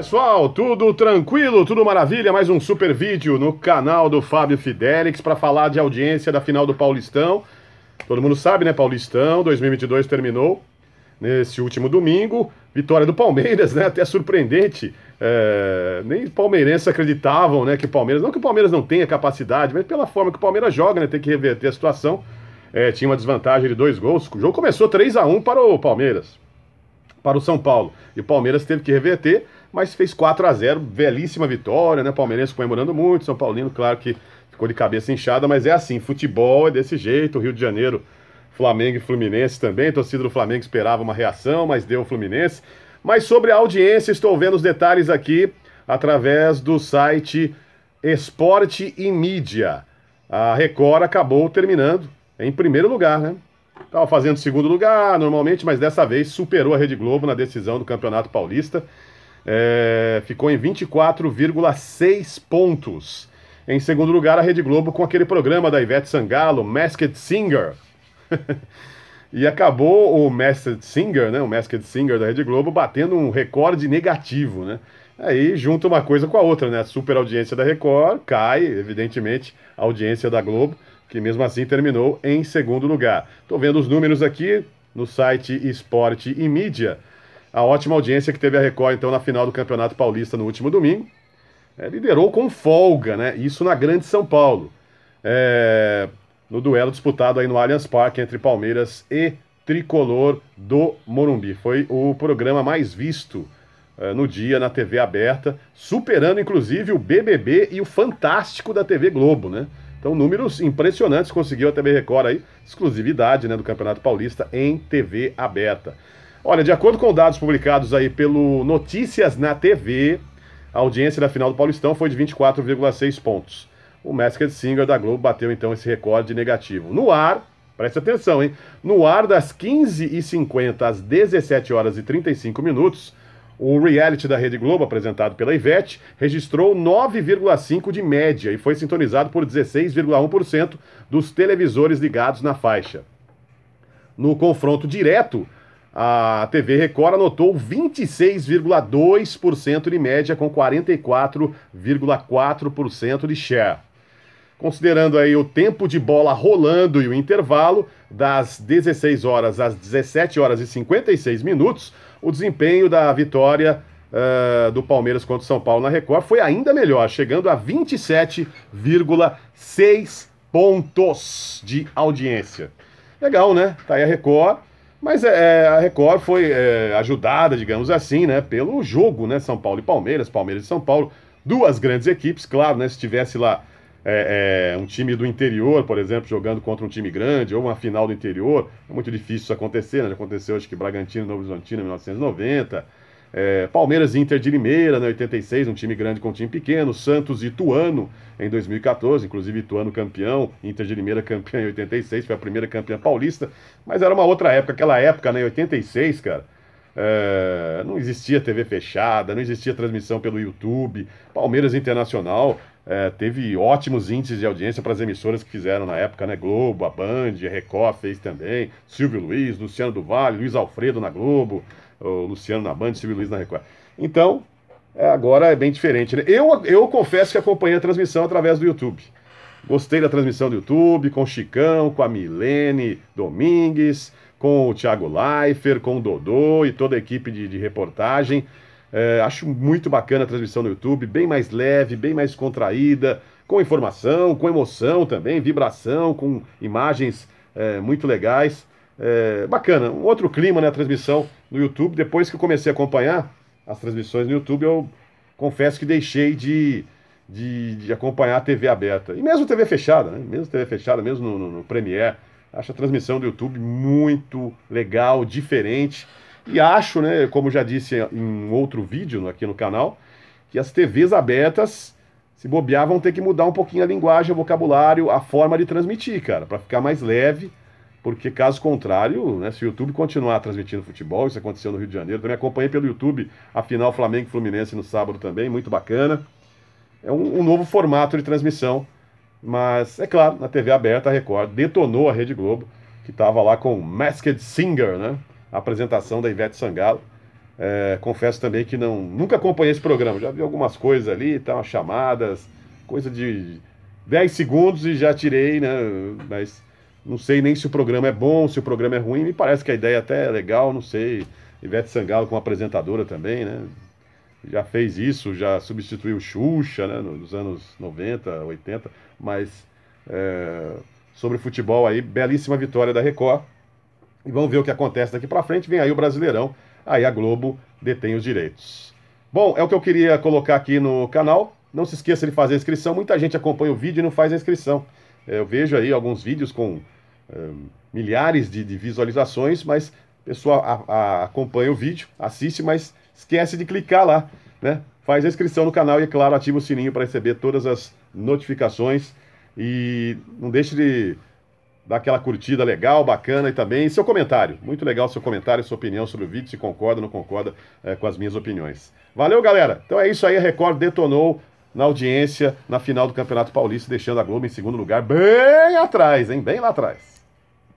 pessoal, tudo tranquilo, tudo maravilha? Mais um super vídeo no canal do Fábio Fidelix para falar de audiência da final do Paulistão. Todo mundo sabe, né? Paulistão 2022 terminou nesse último domingo. Vitória do Palmeiras, né? Até surpreendente. É... Nem palmeirenses acreditavam, né? Que o Palmeiras, não que o Palmeiras não tenha capacidade, mas pela forma que o Palmeiras joga, né? Tem que reverter a situação. É, tinha uma desvantagem de dois gols. O jogo começou 3 a 1 para o Palmeiras para o São Paulo. E o Palmeiras teve que reverter, mas fez 4 a 0 belíssima vitória, né? Palmeirense comemorando muito, São Paulino, claro que ficou de cabeça inchada, mas é assim, futebol é desse jeito, Rio de Janeiro, Flamengo e Fluminense também, a torcida do Flamengo esperava uma reação, mas deu o Fluminense. Mas sobre a audiência, estou vendo os detalhes aqui através do site Esporte e Mídia. A Record acabou terminando em primeiro lugar, né? Estava fazendo segundo lugar normalmente, mas dessa vez superou a Rede Globo na decisão do Campeonato Paulista. É, ficou em 24,6 pontos. Em segundo lugar, a Rede Globo com aquele programa da Ivete Sangalo, Masked Singer. e acabou o Masked Singer, né? O Masked Singer da Rede Globo batendo um recorde negativo, né? Aí junta uma coisa com a outra, né? A super audiência da Record cai, evidentemente, a audiência da Globo que mesmo assim terminou em segundo lugar. Estou vendo os números aqui no site Esporte e Mídia. A ótima audiência que teve a Record, então, na final do Campeonato Paulista no último domingo. É, liderou com folga, né? Isso na Grande São Paulo. É, no duelo disputado aí no Allianz Parque entre Palmeiras e Tricolor do Morumbi. Foi o programa mais visto é, no dia na TV aberta, superando inclusive o BBB e o Fantástico da TV Globo, né? Então, números impressionantes, conseguiu a TV Record aí, exclusividade né, do Campeonato Paulista em TV aberta. Olha, de acordo com dados publicados aí pelo Notícias na TV, a audiência da final do Paulistão foi de 24,6 pontos. O Masked Singer da Globo bateu então esse recorde negativo. No ar, preste atenção, hein? No ar das 15h50 às 17 horas e 35 minutos, o reality da Rede Globo, apresentado pela Ivete, registrou 9,5% de média e foi sintonizado por 16,1% dos televisores ligados na faixa. No confronto direto, a TV Record anotou 26,2% de média com 44,4% de share. Considerando aí o tempo de bola rolando e o intervalo das 16 horas às 17 horas e 56 minutos, o desempenho da vitória uh, do Palmeiras contra o São Paulo na Record foi ainda melhor, chegando a 27,6 pontos de audiência. Legal, né? Tá aí a Record. Mas é, a Record foi é, ajudada, digamos assim, né, pelo jogo, né? São Paulo e Palmeiras, Palmeiras e São Paulo. Duas grandes equipes, claro, né? Se tivesse lá é, é, um time do interior, por exemplo, jogando contra um time grande, ou uma final do interior, é muito difícil isso acontecer, né? Já aconteceu, acho que Bragantino e Novo Horizontino em 1990, é, Palmeiras e Inter de Limeira em né? 86, um time grande com um time pequeno, Santos e Ituano em 2014, inclusive Ituano campeão, Inter de Limeira campeão em 86, foi a primeira campeã paulista, mas era uma outra época, aquela época, né, em 86, cara, é, não existia TV fechada, não existia transmissão pelo YouTube. Palmeiras Internacional é, teve ótimos índices de audiência para as emissoras que fizeram na época, né? Globo, a Band, a Record fez também, Silvio Luiz, Luciano do Vale, Luiz Alfredo na Globo, Luciano na Band, Silvio Luiz na Record. Então, é, agora é bem diferente, né? Eu, eu confesso que acompanhei a transmissão através do YouTube. Gostei da transmissão do YouTube, com o Chicão, com a Milene Domingues, com o Thiago Leifert, com o Dodô e toda a equipe de, de reportagem. É, acho muito bacana a transmissão no YouTube, bem mais leve, bem mais contraída, com informação, com emoção também, vibração, com imagens é, muito legais. É, bacana, um outro clima, né, a transmissão no YouTube. Depois que eu comecei a acompanhar as transmissões no YouTube, eu confesso que deixei de, de, de acompanhar a TV aberta. E mesmo TV fechada, né? Mesmo TV fechada, mesmo no, no, no Premiere. Acho a transmissão do YouTube muito legal, diferente. E acho, né, como já disse em outro vídeo aqui no canal, que as TVs abertas, se bobear, vão ter que mudar um pouquinho a linguagem, o vocabulário, a forma de transmitir, cara, para ficar mais leve, porque caso contrário, né, se o YouTube continuar transmitindo futebol, isso aconteceu no Rio de Janeiro, também acompanhei pelo YouTube a final Flamengo e Fluminense no sábado também, muito bacana. É um, um novo formato de transmissão, mas é claro, na TV aberta a Record detonou a Rede Globo, que estava lá com Masked Singer, né? a apresentação da Ivete Sangalo. É, confesso também que não, nunca acompanhei esse programa, já vi algumas coisas ali, tal, tá, chamadas, coisa de 10 segundos e já tirei, né? Mas não sei nem se o programa é bom, se o programa é ruim, me parece que a ideia até é legal, não sei. Ivete Sangalo como apresentadora também, né? Já fez isso, já substituiu Xuxa, né? Nos anos 90, 80, mas é, sobre futebol aí, belíssima vitória da Record e vamos ver o que acontece daqui para frente. Vem aí o Brasileirão, aí a Globo detém os direitos. Bom, é o que eu queria colocar aqui no canal. Não se esqueça de fazer a inscrição. Muita gente acompanha o vídeo e não faz a inscrição. É, eu vejo aí alguns vídeos com hum, milhares de, de, visualizações, mas a pessoa a, a, acompanha o vídeo, assiste, mas esquece de clicar lá, né? Faz a inscrição no canal e, é claro, ativa o sininho para receber todas as notificações. E não deixe de dá aquela curtida legal, bacana e também seu comentário. Muito legal seu comentário, sua opinião sobre o vídeo, se concorda ou não concorda é, com as minhas opiniões. Valeu, galera! Então é isso aí, a Record detonou na audiência na final do Campeonato Paulista, deixando a Globo em segundo lugar, bem atrás, hein? Bem lá atrás.